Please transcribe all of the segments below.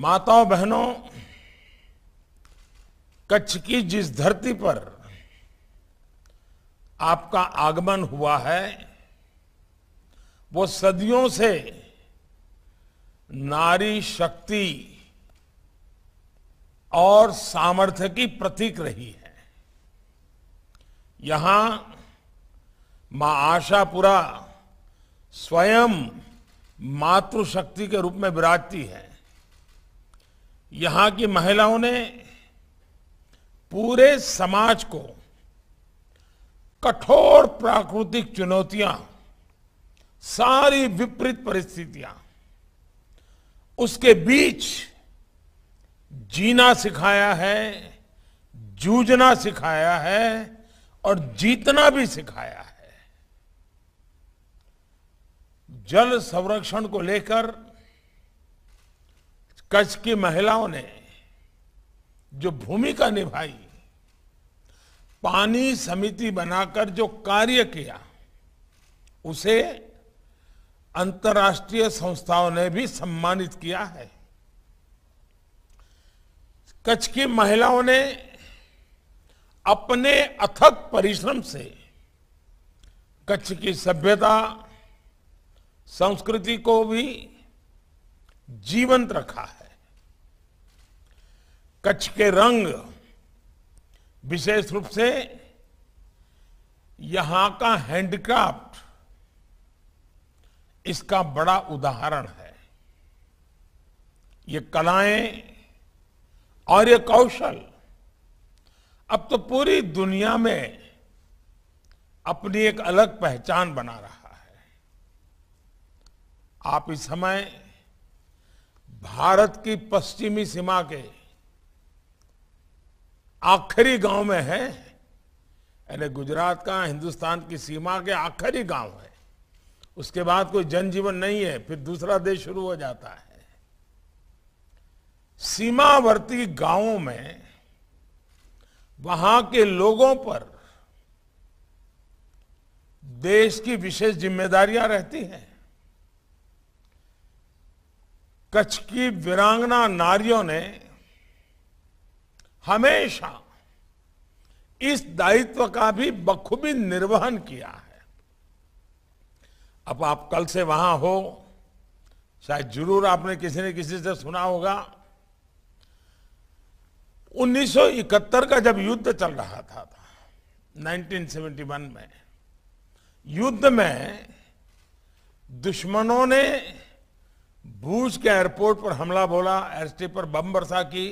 माताओं बहनों कच्छ की जिस धरती पर आपका आगमन हुआ है वो सदियों से नारी शक्ति और सामर्थ्य की प्रतीक रही है यहां मां आशापुरा स्वयं मातृशक्ति के रूप में विराजती है यहां की महिलाओं ने पूरे समाज को कठोर प्राकृतिक चुनौतियां सारी विपरीत परिस्थितियां उसके बीच जीना सिखाया है जूझना सिखाया है और जीतना भी सिखाया है जल संरक्षण को लेकर कच्छ की महिलाओं ने जो भूमिका निभाई पानी समिति बनाकर जो कार्य किया उसे अंतर्राष्ट्रीय संस्थाओं ने भी सम्मानित किया है कच्छ की महिलाओं ने अपने अथक परिश्रम से कच्छ की सभ्यता संस्कृति को भी जीवंत रखा है कच्छ के रंग विशेष रूप से यहां का हैंडक्राफ्ट इसका बड़ा उदाहरण है ये कलाएं और ये कौशल अब तो पूरी दुनिया में अपनी एक अलग पहचान बना रहा है आप इस समय भारत की पश्चिमी सीमा के आखिरी गांव में है यानी गुजरात का हिंदुस्तान की सीमा के आखिरी गांव है उसके बाद कोई जनजीवन नहीं है फिर दूसरा देश शुरू हो जाता है सीमावर्ती गांवों में वहां के लोगों पर देश की विशेष जिम्मेदारियां रहती हैं कच्छ की वीरांगना नारियों ने हमेशा इस दायित्व का भी बखूबी निर्वहन किया है अब आप कल से वहां हो शायद जरूर आपने किसी ने किसी से सुना होगा 1971 का जब युद्ध चल रहा था, था 1971 में युद्ध में दुश्मनों ने भूज के एयरपोर्ट पर हमला बोला एयर पर बम बरसा की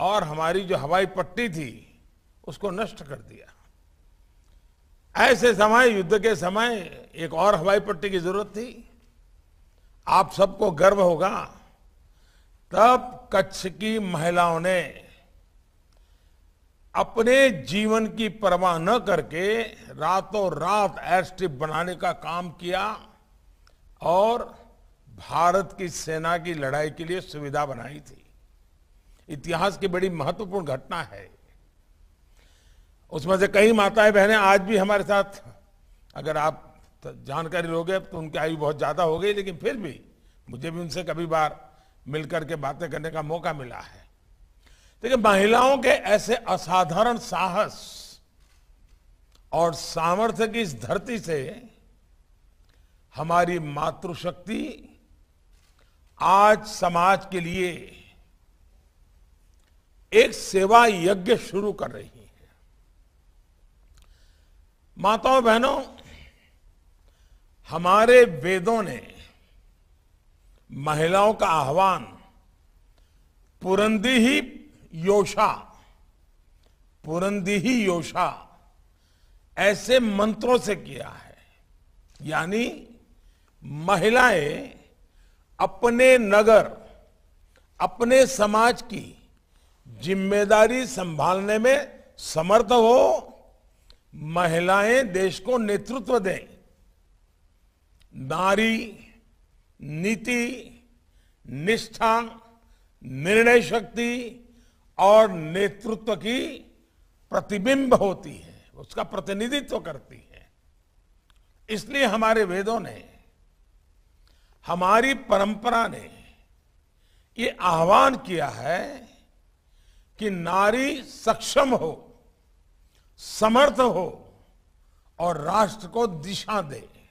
और हमारी जो हवाई पट्टी थी उसको नष्ट कर दिया ऐसे समय युद्ध के समय एक और हवाई पट्टी की जरूरत थी आप सबको गर्व होगा तब कच्छ की महिलाओं ने अपने जीवन की परवाह न करके रातों रात एयर स्ट्रिप बनाने का काम किया और भारत की सेना की लड़ाई के लिए सुविधा बनाई थी इतिहास की बड़ी महत्वपूर्ण घटना है उसमें से कई माताएं बहनें आज भी हमारे साथ अगर आप जानकारी लोगे तो उनकी आयु बहुत ज़्यादा हो गई लेकिन फिर भी मुझे भी उनसे कभी बार मिलकर के बातें करने का मौका मिला है देखिए महिलाओं के ऐसे असाधारण साहस और सामर्थ्य की इस धरती से हमारी मातृशक्ति आज समाज के लिए एक सेवा यज्ञ शुरू कर रही है माताओं बहनों हमारे वेदों ने महिलाओं का आह्वान पुरंदी ही योषा पुरंदी ही योषा ऐसे मंत्रों से किया है यानी महिलाएं अपने नगर अपने समाज की जिम्मेदारी संभालने में समर्थ हो महिलाएं देश को नेतृत्व दें नारी नीति निष्ठा निर्णय शक्ति और नेतृत्व की प्रतिबिंब होती है उसका प्रतिनिधित्व करती है इसलिए हमारे वेदों ने हमारी परंपरा ने ये आह्वान किया है कि नारी सक्षम हो समर्थ हो और राष्ट्र को दिशा दे